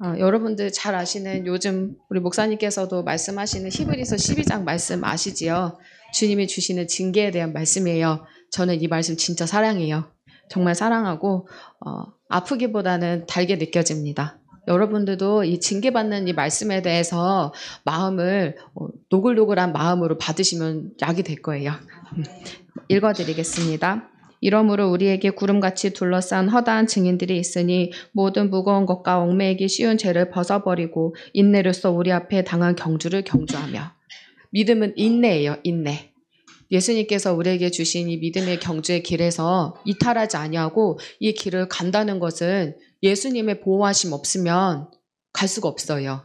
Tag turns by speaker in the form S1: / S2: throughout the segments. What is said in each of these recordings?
S1: 어, 여러분들 잘 아시는 요즘 우리 목사님께서도 말씀하시는 히브리서 12장 말씀 아시지요? 주님이 주시는 징계에 대한 말씀이에요. 저는 이 말씀 진짜 사랑해요. 정말 사랑하고 어, 아프기보다는 달게 느껴집니다. 여러분들도 이 징계받는 이 말씀에 대해서 마음을 어, 노글노글한 마음으로 받으시면 약이 될 거예요. 읽어드리겠습니다. 이러므로 우리에게 구름같이 둘러싼 허다한 증인들이 있으니 모든 무거운 것과 얽매이기 쉬운 죄를 벗어버리고 인내로써 우리 앞에 당한 경주를 경주하며 믿음은 인내예요. 인내. 예수님께서 우리에게 주신 이 믿음의 경주의 길에서 이탈하지 아니하고 이 길을 간다는 것은 예수님의 보호하심 없으면 갈 수가 없어요.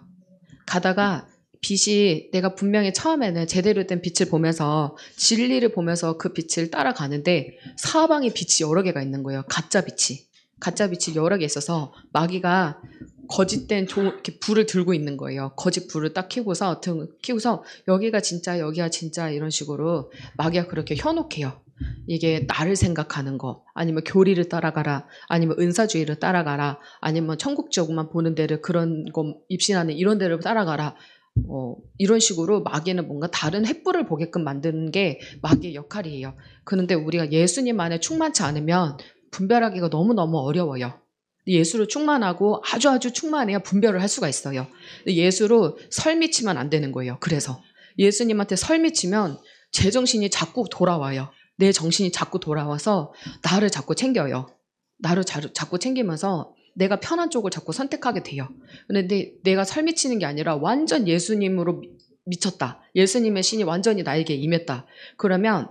S1: 가다가 빛이 내가 분명히 처음에는 제대로 된 빛을 보면서 진리를 보면서 그 빛을 따라가는데 사방에 빛이 여러 개가 있는 거예요. 가짜 빛이. 가짜 빛이 여러 개 있어서 마귀가 거짓된 조, 이렇게 불을 들고 있는 거예요. 거짓 불을 딱키우고서등키우고서 여기가 진짜 여기가 진짜 이런 식으로 마귀가 그렇게 현혹해요. 이게 나를 생각하는 거 아니면 교리를 따라가라 아니면 은사주의를 따라가라 아니면 천국지역만 보는 데를 그런 거 입신하는 이런 데를 따라가라 어, 이런 식으로 마귀는 뭔가 다른 횃불을 보게끔 만드는 게 마귀의 역할이에요. 그런데 우리가 예수님 안에 충만치 않으면 분별하기가 너무너무 어려워요. 예수로 충만하고 아주 아주 충만해야 분별을 할 수가 있어요. 예수로 설미치면 안 되는 거예요. 그래서 예수님한테 설미치면 제 정신이 자꾸 돌아와요. 내 정신이 자꾸 돌아와서 나를 자꾸 챙겨요. 나를 자, 자꾸 챙기면서 내가 편한 쪽을 자꾸 선택하게 돼요. 그런데 내가 설미 치는 게 아니라 완전 예수님으로 미쳤다. 예수님의 신이 완전히 나에게 임했다. 그러면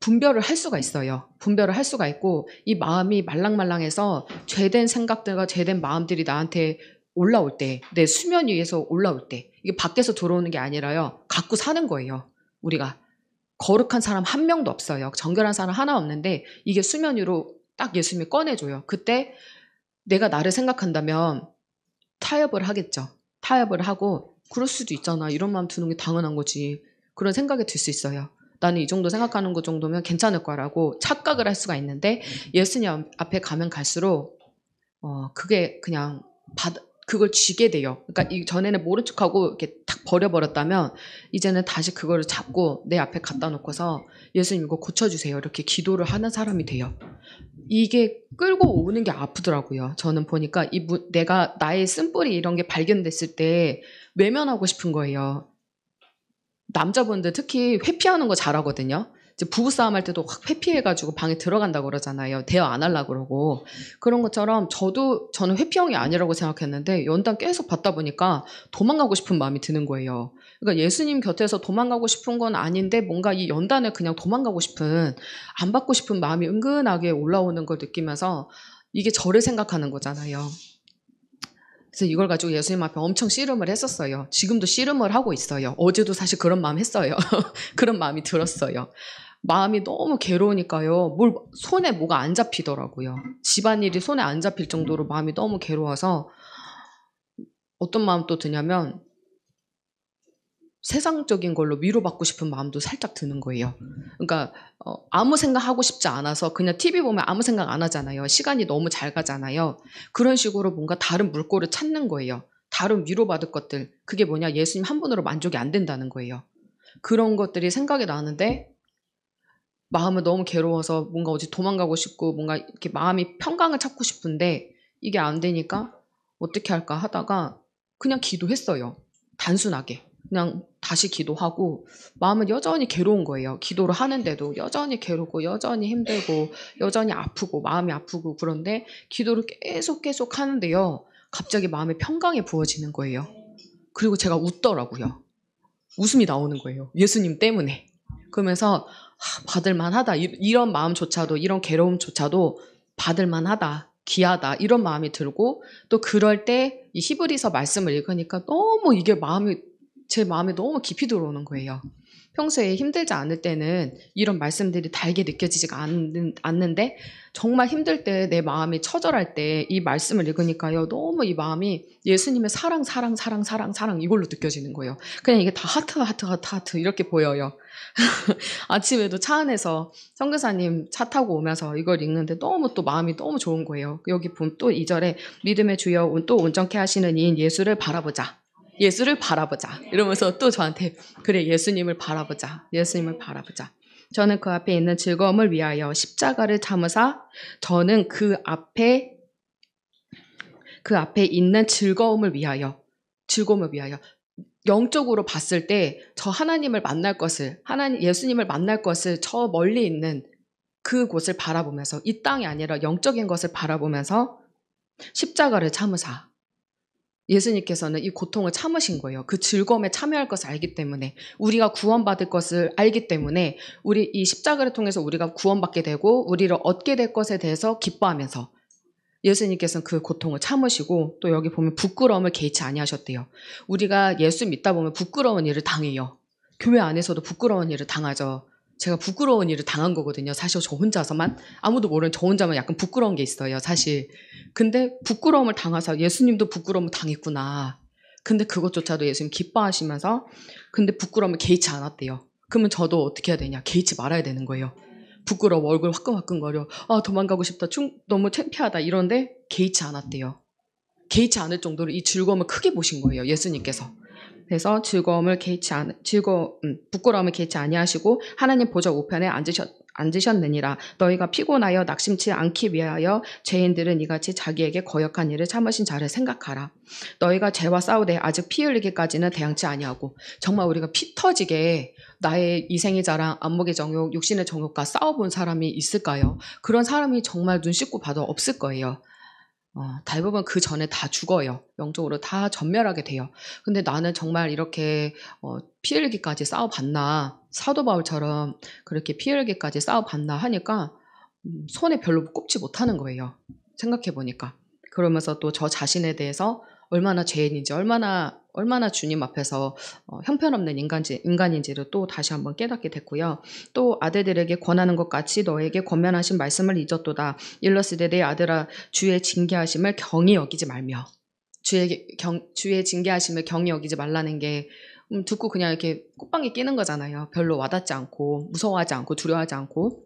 S1: 분별을 할 수가 있어요. 분별을 할 수가 있고 이 마음이 말랑말랑해서 죄된 생각들과 죄된 마음들이 나한테 올라올 때, 내 수면 위에서 올라올 때, 이게 밖에서 들어오는 게 아니라요. 갖고 사는 거예요. 우리가. 거룩한 사람 한 명도 없어요. 정결한 사람 하나 없는데 이게 수면 위로 딱 예수님이 꺼내줘요. 그때 내가 나를 생각한다면 타협을 하겠죠. 타협을 하고 그럴 수도 있잖아. 이런 마음 드는 게 당연한 거지. 그런 생각이 들 수 있어요. 나는 이 정도 생각하는 것 정도면 괜찮을 거라고 착각을 할 수가 있는데 예수님 앞에 가면 갈수록 어 그게 그냥 받 그걸 쥐게 돼요. 그러니까 이 전에는 모른 척하고 이렇게 탁 버려버렸다면 이제는 다시 그거를 잡고 내 앞에 갖다 놓고서 예수님 이거 고쳐주세요. 이렇게 기도를 하는 사람이 돼요. 이게 끌고 오는 게 아프더라고요. 저는 보니까 이 무, 내가 나의 쓴뿌리 이런 게 발견됐을 때 외면하고 싶은 거예요. 남자분들 특히 회피하는 거 잘하거든요. 이제 부부싸움 할 때도 확 회피해가지고 방에 들어간다고 그러잖아요. 대화 안 하려고 그러고. 그런 것처럼 저도, 저는 회피형이 아니라고 생각했는데 연단 계속 받다 보니까 도망가고 싶은 마음이 드는 거예요. 그러니까 예수님 곁에서 도망가고 싶은 건 아닌데 뭔가 이연단을 그냥 도망가고 싶은, 안 받고 싶은 마음이 은근하게 올라오는 걸 느끼면서 이게 저를 생각하는 거잖아요. 그래서 이걸 가지고 예수님 앞에 엄청 씨름을 했었어요. 지금도 씨름을 하고 있어요. 어제도 사실 그런 마음 했어요. 그런 마음이 들었어요. 마음이 너무 괴로우니까요. 뭘 손에 뭐가 안 잡히더라고요. 집안일이 손에 안 잡힐 정도로 마음이 너무 괴로워서 어떤 마음 또 드냐면 세상적인 걸로 위로받고 싶은 마음도 살짝 드는 거예요. 음. 그러니까 어, 아무 생각하고 싶지 않아서 그냥 TV 보면 아무 생각 안 하잖아요. 시간이 너무 잘 가잖아요. 그런 식으로 뭔가 다른 물꼬를 찾는 거예요. 다른 위로받을 것들. 그게 뭐냐? 예수님 한 분으로 만족이 안 된다는 거예요. 그런 것들이 생각이 나는데 마음은 너무 괴로워서 뭔가 어디 도망가고 싶고 뭔가 이렇게 마음이 평강을 찾고 싶은데 이게 안 되니까 어떻게 할까 하다가 그냥 기도했어요. 단순하게. 그냥 다시 기도하고 마음은 여전히 괴로운 거예요. 기도를 하는데도 여전히 괴롭고 여전히 힘들고 여전히 아프고 마음이 아프고 그런데 기도를 계속 계속 하는데요. 갑자기 마음의 평강이 부어지는 거예요. 그리고 제가 웃더라고요. 웃음이 나오는 거예요. 예수님 때문에. 그러면서 아, 받을만 하다. 이런 마음조차도 이런 괴로움조차도 받을만 하다. 귀하다 이런 마음이 들고 또 그럴 때 이 히브리서 말씀을 읽으니까 너무 이게 마음이 제 마음에 너무 깊이 들어오는 거예요. 평소에 힘들지 않을 때는 이런 말씀들이 달게 느껴지지가 않는, 않는데 정말 힘들 때 내 마음이 처절할 때 이 말씀을 읽으니까요 너무 이 마음이 예수님의 사랑 사랑 사랑 사랑 사랑 이걸로 느껴지는 거예요 그냥 이게 다 하트 하트 하트 하트 이렇게 보여요 아침에도 차 안에서 선교사님 차 타고 오면서 이걸 읽는데 너무 또 마음이 너무 좋은 거예요 여기 보면 또 이절에 믿음의 주여 또 온전케 하시는 이인 예수를 바라보자 예수를 바라보자. 이러면서 또 저한테 그래 예수님을 바라보자. 예수님을 바라보자. 저는 그 앞에 있는 즐거움을 위하여 십자가를 참으사 저는 그 앞에 그 앞에 있는 즐거움을 위하여 즐거움을 위하여 영적으로 봤을 때 저 하나님을 만날 것을 하나님 예수님을 만날 것을 저 멀리 있는 그곳을 바라보면서 이 땅이 아니라 영적인 것을 바라보면서 십자가를 참으사 예수님께서는 이 고통을 참으신 거예요. 그 즐거움에 참여할 것을 알기 때문에 우리가 구원받을 것을 알기 때문에 우리 이 십자가를 통해서 우리가 구원받게 되고 우리를 얻게 될 것에 대해서 기뻐하면서 예수님께서는 그 고통을 참으시고 또 여기 보면 부끄러움을 개의치 아니하셨대요. 우리가 예수 믿다 보면 부끄러운 일을 당해요. 교회 안에서도 부끄러운 일을 당하죠. 제가 부끄러운 일을 당한 거거든요. 사실 저 혼자서만 아무도 모르는 저 혼자만 약간 부끄러운 게 있어요. 사실. 근데 부끄러움을 당하서 예수님도 부끄러움을 당했구나. 근데 그것조차도 예수님 기뻐하시면서 근데 부끄러움을 개의치 않았대요. 그러면 저도 어떻게 해야 되냐? 개의치 말아야 되는 거예요. 부끄러워 얼굴 화끈화끈거려. 아 도망가고 싶다. 충, 너무 창피하다. 이런데 개의치 않았대요. 개의치 않을 정도로 이 즐거움을 크게 보신 거예요. 예수님께서. 그래서 즐거움을 개의치 않 즐거 음, 부끄러움을 개의치 아니하시고 하나님 보좌 우편에 앉으셨 앉으셨느니라 너희가 피곤하여 낙심치 않기 위하여 죄인들은 이같이 자기에게 거역한 일을 참으신 자를 생각하라 너희가 죄와 싸우되 아직 피 흘리기까지는 대항치 아니하고 정말 우리가 피 터지게 나의 이생의 자랑 안목의 정욕 육신의 정욕과 싸워본 사람이 있을까요? 그런 사람이 정말 눈 씻고 봐도 없을 거예요 어, 대부분 그 전에 다 죽어요. 영적으로 다 전멸하게 돼요. 근데 나는 정말 이렇게 어, 피 흘기까지 싸워봤나 사도 바울처럼 그렇게 피 흘기까지 싸워봤나 하니까 음, 손에 별로 꼽지 못하는 거예요. 생각해 보니까 그러면서 또 저 자신에 대해서 얼마나 죄인인지 얼마나 얼마나 주님 앞에서 어, 형편없는 인간지, 인간인지를 또 다시 한번 깨닫게 됐고요. 또 아들들에게 권하는 것 같이 너에게 권면하신 말씀을 잊었도다. 일러스되 내 아들아 주의 징계하심을 경히 여기지 말며 주의, 경, 주의 징계하심을 경히 여기지 말라는 게 음, 듣고 그냥 이렇게 꽃방에 끼는 거잖아요. 별로 와닿지 않고 무서워하지 않고 두려워하지 않고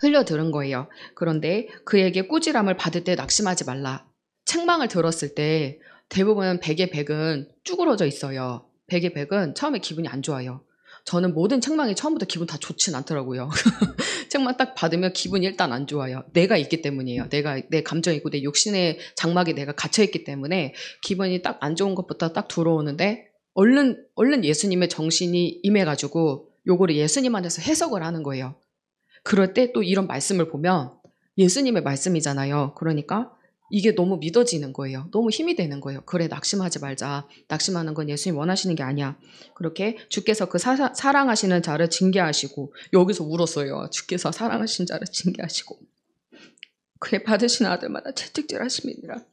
S1: 흘려 들은 거예요. 그런데 그에게 꾸지람을 받을 때 낙심하지 말라. 책망을 들었을 때 대부분 100의 100은 쭈그러져 있어요. 100의 100은 처음에 기분이 안 좋아요. 저는 모든 책망이 처음부터 기분 다 좋진 않더라고요. 책만 딱 받으면 기분이 일단 안 좋아요. 내가 있기 때문이에요. 내가 내 감정 있고 내 욕심의 장막에 내가 갇혀 있기 때문에 기분이 딱 안 좋은 것부터 딱 들어오는데 얼른 얼른 예수님의 정신이 임해가지고 요거를 예수님 안에서 해석을 하는 거예요. 그럴 때 또 이런 말씀을 보면 예수님의 말씀이잖아요. 그러니까 이게 너무 믿어지는 거예요. 너무 힘이 되는 거예요. 그래, 낙심하지 말자. 낙심하는 건 예수님 원하시는 게 아니야. 그렇게 주께서 그 사, 사랑하시는 자를 징계하시고, 여기서 울었어요. 주께서 사랑하신 자를 징계하시고, 그래 받으신 아들마다 채찍질 하심이니라.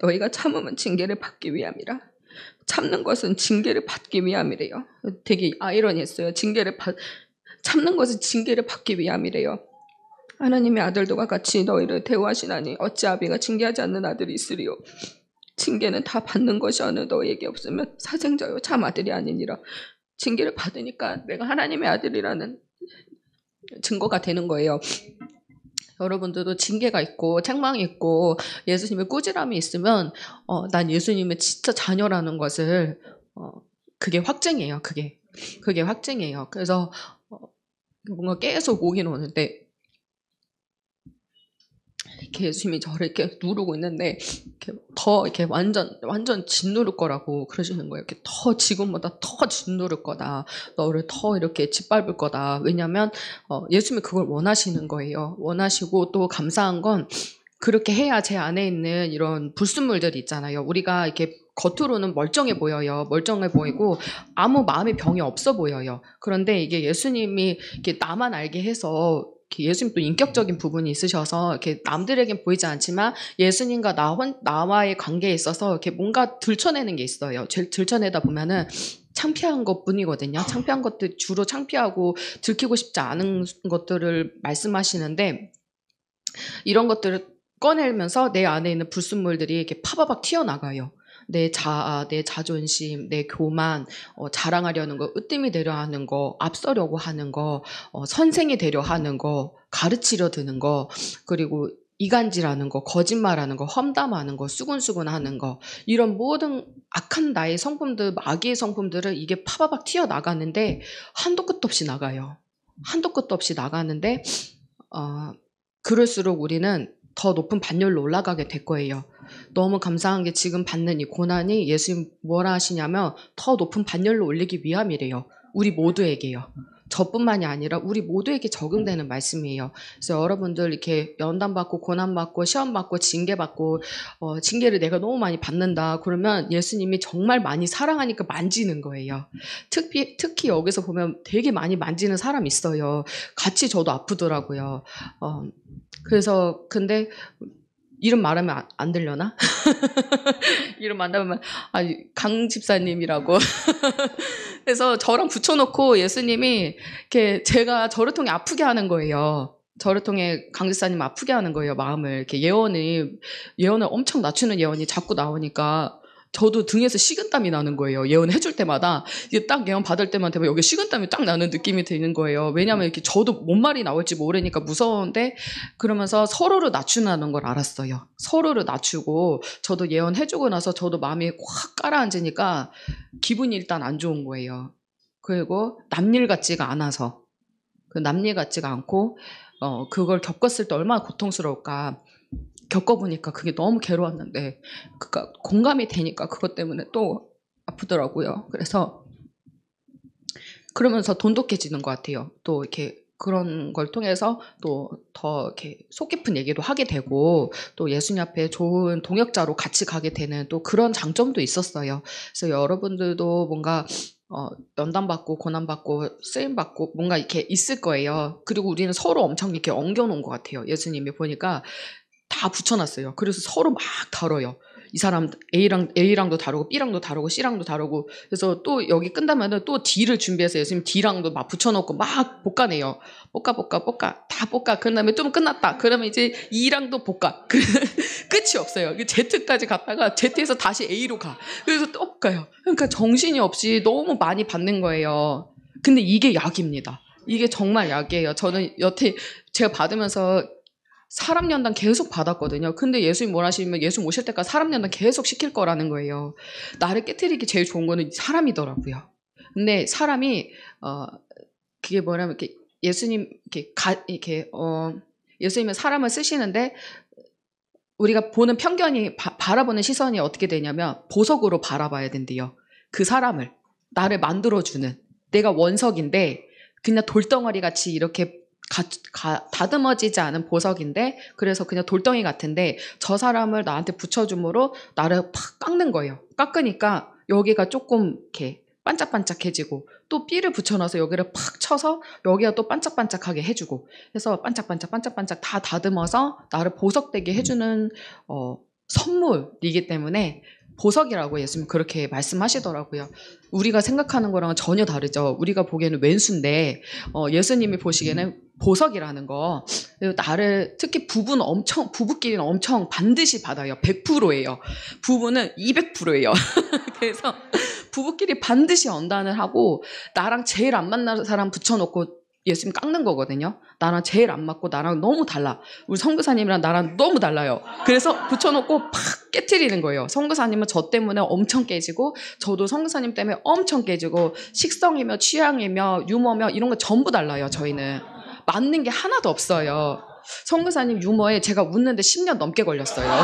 S1: 너, 희가 참으면 징계를 받기 위함이라. 참는 것은 징계를 받기 위함이래요. 되게 아이러니했어요. 징계를 받, 참는 것은 징계를 받기 위함이래요. 하나님의 아들도가 같이 너희를 대우하시나니 어찌 아비가 징계하지 않는 아들이 있으리요 징계는 다 받는 것이 어느 너희에게 없으면 사생자요 참 아들이 아니니라 징계를 받으니까 내가 하나님의 아들이라는 증거가 되는 거예요. 여러분들도 징계가 있고 책망이 있고 예수님의 꾸지람이 있으면 어, 난 예수님의 진짜 자녀라는 것을 어, 그게 확증이에요. 그게 그게 확증이에요. 그래서 어, 뭔가 계속 오긴 오는데 이렇게 예수님이 저를 이렇게 누르고 있는데 이렇게 더 이렇게 완전 완전 짓누를 거라고 그러시는 거예요. 이렇게 더 지금보다 더 짓누를 거다. 너를 더 이렇게 짓밟을 거다. 왜냐하면 어, 예수님이 그걸 원하시는 거예요. 원하시고 또 감사한 건 그렇게 해야 제 안에 있는 이런 불순물들이 있잖아요. 우리가 이렇게 겉으로는 멀쩡해 보여요. 멀쩡해 보이고 아무 마음의 병이 없어 보여요. 그런데 이게 예수님이 이렇게 나만 알게 해서 예수님도 인격적인 부분이 있으셔서 이렇게 남들에겐 보이지 않지만 예수님과 나 혼, 나와의 관계에 있어서 이렇게 뭔가 들춰내는 게 있어요. 들춰내다 보면은 창피한 것 뿐이거든요. 창피한 것들 주로 창피하고 들키고 싶지 않은 것들을 말씀하시는데 이런 것들을 꺼내면서 내 안에 있는 불순물들이 이렇게 파바박 튀어나가요. 내 자아, 내 자존심, 내 교만, 어, 자랑하려는 거, 으뜸이 되려 하는 거, 앞서려고 하는 거, 어, 선생이 되려 하는 거, 가르치려 드는 거, 그리고 이간질하는 거, 거짓말하는 거, 험담하는 거, 수근수근하는 거 이런 모든 악한 나의 성품들, 마귀의 성품들을 이게 파바박 튀어 나가는데 한도 끝도 없이 나가요. 한도 끝도 없이 나가는데 어, 그럴수록 우리는 더 높은 반열로 올라가게 될 거예요. 너무 감사한 게 지금 받는 이 고난이 예수님 뭐라 하시냐면 더 높은 반열로 올리기 위함이래요. 우리 모두에게요. 저뿐만이 아니라 우리 모두에게 적용되는 말씀이에요. 그래서 여러분들 이렇게 연단 받고 고난 받고 시험 받고 징계 받고 어, 징계를 내가 너무 많이 받는다. 그러면 예수님이 정말 많이 사랑하니까 만지는 거예요. 특히 특히 여기서 보면 되게 많이 만지는 사람 있어요. 같이 저도 아프더라고요. 어, 그래서 근데 이름 말하면 안, 안 들려나? 이름 만나면 아, 강 집사님이라고. 그래서 저랑 붙여놓고 예수님이 이렇게 제가 저를 통해 아프게 하는 거예요. 저를 통해 강지사님 아프게 하는 거예요, 마음을. 이렇게 예언이, 예언을 엄청 낮추는 예언이 자꾸 나오니까 저도 등에서 식은땀이 나는 거예요. 예언 해줄 때마다 딱 예언 받을 때만 되면 여기 식은땀이 딱 나는 느낌이 드는 거예요. 왜냐하면 이렇게 저도 뭔 말이 나올지 모르니까 무서운데 그러면서 서로를 낮추는 걸 알았어요. 서로를 낮추고 저도 예언 해주고 나서 저도 마음이 확 깔아앉으니까 기분이 일단 안 좋은 거예요. 그리고 남일 같지가 않아서 그 남일 같지가 않고 어 그걸 겪었을 때 얼마나 고통스러울까. 겪어보니까 그게 너무 괴로웠는데 그니까 공감이 되니까 그것 때문에 또 아프더라고요. 그래서 그러면서 돈독해지는 것 같아요. 또 이렇게 그런 걸 통해서 또 더 이렇게 속 깊은 얘기도 하게 되고 또 예수님 앞에 좋은 동역자로 같이 가게 되는 또 그런 장점도 있었어요. 그래서 여러분들도 뭔가 어, 연단받고 고난받고 쓰임받고 뭔가 이렇게 있을 거예요. 그리고 우리는 서로 엄청 이렇게 엉겨놓은 것 같아요. 예수님이 보니까 다 붙여놨어요. 그래서 서로 막 다뤄요. 이 사람 A랑 A랑도 다루고 B랑도 다루고 C랑도 다루고 그래서 또 여기 끝나면은 또 D를 준비해서 예수님 D랑도 막 붙여놓고 막 볶아내요. 볶아 볶아 볶아 다 볶아. 그다음에 좀 끝났다. 그러면 이제 E랑도 볶아. 끝이 없어요. 그 Z까지 갔다가 Z에서 다시 A로 가. 그래서 또 볶아요. 그러니까 정신이 없이 너무 많이 받는 거예요. 근데 이게 약입니다. 이게 정말 약이에요. 저는 여태 제가 받으면서 사람 연단 계속 받았거든요. 근데 예수님 원하시면 예수 오실 때까지 사람 연단 계속 시킬 거라는 거예요. 나를 깨뜨리기 제일 좋은 거는 사람이더라고요. 근데 사람이 어 그게 뭐냐면 이렇게 예수님 이렇게 가 이렇게 어 예수님은 사람을 쓰시는데 우리가 보는 편견이 바, 바라보는 시선이 어떻게 되냐면 보석으로 바라봐야 된대요. 그 사람을 나를 만들어 주는 내가 원석인데 그냥 돌덩어리 같이 이렇게 가, 가, 다듬어지지 않은 보석인데 그래서 그냥 돌덩이 같은데 저 사람을 나한테 붙여줌으로 나를 팍 깎는 거예요. 깎으니까 여기가 조금 이렇게 반짝반짝해지고 또 삐를 붙여놔서 여기를 팍 쳐서 여기가 또 반짝반짝하게 해주고 해서 반짝반짝 반짝반짝 다 다듬어서 나를 보석되게 해주는 어, 선물이기 때문에 보석이라고 예수님 그렇게 말씀하시더라고요. 우리가 생각하는 거랑 전혀 다르죠. 우리가 보기에는 왼수인데 어, 예수님이 보시기에는 보석이라는 거 나를 특히 부부는 엄청 부부끼리는 엄청 반드시 받아요. 100%예요. 부부는 200%예요. 그래서 부부끼리 반드시 언단을 하고 나랑 제일 안 만나는 사람 붙여놓고 예수님 깎는 거거든요. 나랑 제일 안 맞고 나랑 너무 달라. 우리 선교사님이랑 나랑 너무 달라요. 그래서 붙여놓고 팍 깨트리는 거예요. 선교사님은 저 때문에 엄청 깨지고 저도 선교사님 때문에 엄청 깨지고 식성이며 취향이며 유머며 이런 거 전부 달라요. 저희는 맞는 게 하나도 없어요. 선교사님 유머에 제가 웃는데 10년 넘게 걸렸어요.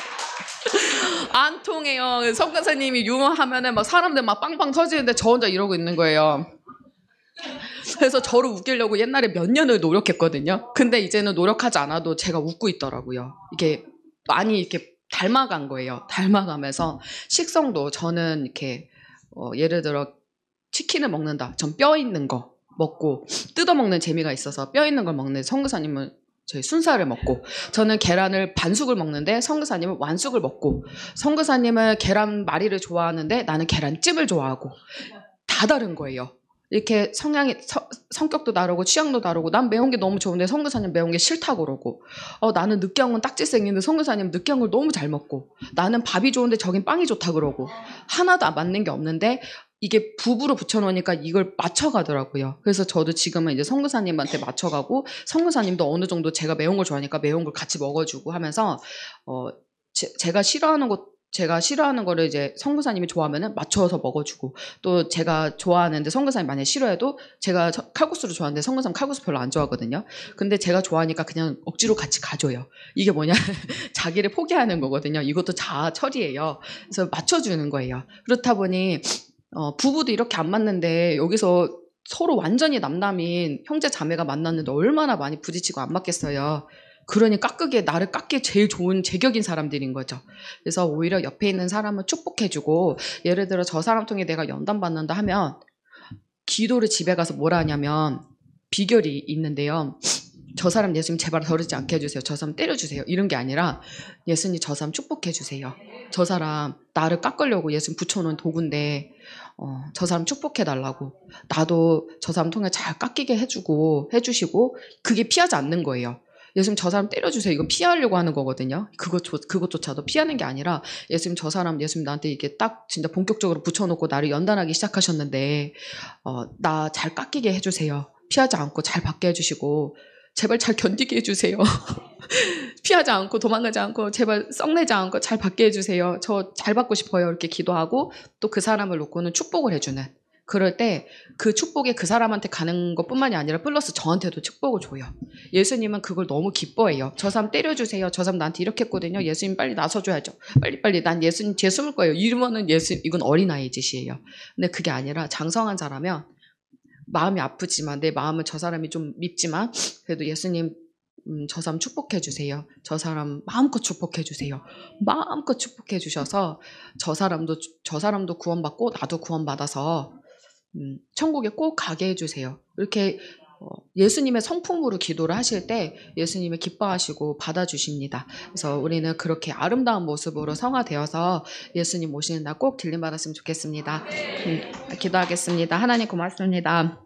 S1: 안 통해요. 선교사님이 유머하면은 막 사람들 막 빵빵 터지는데 저 혼자 이러고 있는 거예요. 그래서 저를 웃기려고 옛날에 몇 년을 노력했거든요. 근데 이제는 노력하지 않아도 제가 웃고 있더라고요. 이게 많이 이렇게 닮아간 거예요. 닮아가면서 식성도 저는 이렇게 어, 예를 들어 치킨을 먹는다. 전 뼈 있는 거 먹고 뜯어 먹는 재미가 있어서 뼈 있는 걸먹는 성교사님은 저희 순살을 먹고 저는 계란을 반숙을 먹는데 성교사님은 완숙을 먹고 성교사님은 계란 마리를 좋아하는데 나는 계란찜을 좋아하고 다 다른 거예요. 이렇게 성향이 서, 성격도 다르고 취향도 다르고 난 매운 게 너무 좋은데 성교사님 매운 게 싫다고 그러고 어 나는 느끼한 건 딱지생인데 성교사님 느끼한 걸 너무 잘 먹고 나는 밥이 좋은데 저긴 빵이 좋다 그러고 하나도 안 맞는 게 없는데 이게 부부로 붙여놓으니까 이걸 맞춰가더라고요. 그래서 저도 지금은 이제 성교사님한테 맞춰가고 성교사님도 어느 정도 제가 매운 걸 좋아하니까 매운 걸 같이 먹어주고 하면서 어 제, 제가 싫어하는 것 제가 싫어하는 거를 이제 선교사님이 좋아하면 맞춰서 먹어주고 또 제가 좋아하는데 선교사님 만약에 싫어해도 제가 칼국수를 좋아하는데 선교사님 칼국수 별로 안 좋아하거든요. 근데 제가 좋아하니까 그냥 억지로 같이 가줘요. 이게 뭐냐 자기를 포기하는 거거든요. 이것도 자아 처리예요. 그래서 맞춰주는 거예요. 그렇다 보니 어, 부부도 이렇게 안 맞는데 여기서 서로 완전히 남남인 형제 자매가 만났는데 얼마나 많이 부딪히고 안 맞겠어요. 그러니 깎으기에 나를 깎기에 제일 좋은 제격인 사람들인 거죠. 그래서 오히려 옆에 있는 사람을 축복해주고 예를 들어 저 사람 통해 내가 연단 받는다 하면 기도를 집에 가서 뭐라 하냐면 비결이 있는데요. 저 사람 예수님 제발 저러지 않게 해주세요. 저 사람 때려주세요. 이런 게 아니라 예수님 저 사람 축복해주세요. 저 사람 나를 깎으려고 예수님 붙여놓은 도구인데 어, 저 사람 축복해달라고 나도 저 사람 통해 잘 깎이게 해주고 해주시고 그게 피하지 않는 거예요. 예수님 저 사람 때려주세요. 이건 피하려고 하는 거거든요. 그것, 그것조차도 피하는 게 아니라 예수님 저 사람, 예수님 나한테 이게 딱 진짜 본격적으로 붙여놓고 나를 연단하기 시작하셨는데, 어, 나 잘 깎이게 해주세요. 피하지 않고 잘 받게 해주시고, 제발 잘 견디게 해주세요. 피하지 않고 도망가지 않고 제발 썩내지 않고 잘 받게 해주세요. 저 잘 받고 싶어요. 이렇게 기도하고 또 그 사람을 놓고는 축복을 해주는 그럴 때 그 축복이 그 사람한테 가는 것뿐만이 아니라 플러스 저한테도 축복을 줘요. 예수님은 그걸 너무 기뻐해요. 저 사람 때려주세요. 저 사람 나한테 이렇게 했거든요. 예수님 빨리 나서줘야죠. 빨리 빨리 난 예수님 죄 숨을 거예요. 이러면은 예수님 이건 어린아이 짓이에요. 근데 그게 아니라 장성한 사람이면 마음이 아프지만 내 마음은 저 사람이 좀 밉지만 그래도 예수님 음, 저 사람 축복해 주세요. 저 사람 마음껏 축복해 주세요. 마음껏 축복해 주셔서 저 사람도 저 사람도 구원받고 나도 구원받아서 음, 천국에 꼭 가게 해주세요. 이렇게 어, 예수님의 성품으로 기도를 하실 때 예수님이 기뻐하시고 받아주십니다. 그래서 우리는 그렇게 아름다운 모습으로 성화되어서 예수님 오시는 날 꼭 들림받았으면 좋겠습니다. 음, 기도하겠습니다. 하나님 고맙습니다.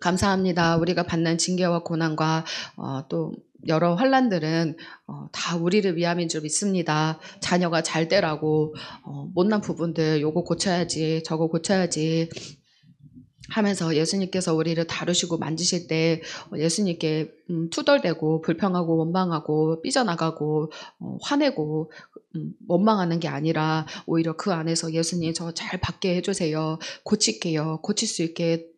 S1: 감사합니다. 우리가 받는 징계와 고난과 어, 또 여러 환란들은 어, 다 우리를 위함인 줄 믿습니다. 자녀가 잘 되라고 어, 못난 부분들 요거 고쳐야지 저거 고쳐야지 하면서 예수님께서 우리를 다루시고 만지실 때 예수님께 음, 투덜대고 불평하고 원망하고 삐져나가고 어, 화내고 음, 원망하는 게 아니라 오히려 그 안에서 예수님 저 잘 받게 해주세요. 고칠게요. 고칠 수 있게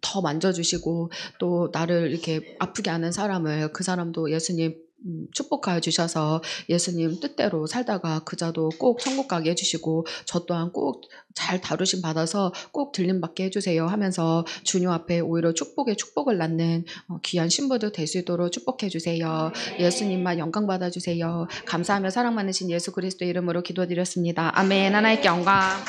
S1: 더 만져주시고 또 나를 이렇게 아프게 하는 사람을 그 사람도 예수님 음, 축복하여 주셔서 예수님 뜻대로 살다가 그자도 꼭 천국 가게 해주시고 저 또한 꼭 잘다루신 받아서 꼭 들림받게 해주세요 하면서 주님 앞에 오히려 축복의 축복을 낳는 어, 귀한 신부도될 수 있도록 축복해 주세요. 예수님만 영광 받아 주세요. 감사하며 사랑 많으신 예수 그리스도 이름으로 기도드렸습니다. 아멘 하나의 경과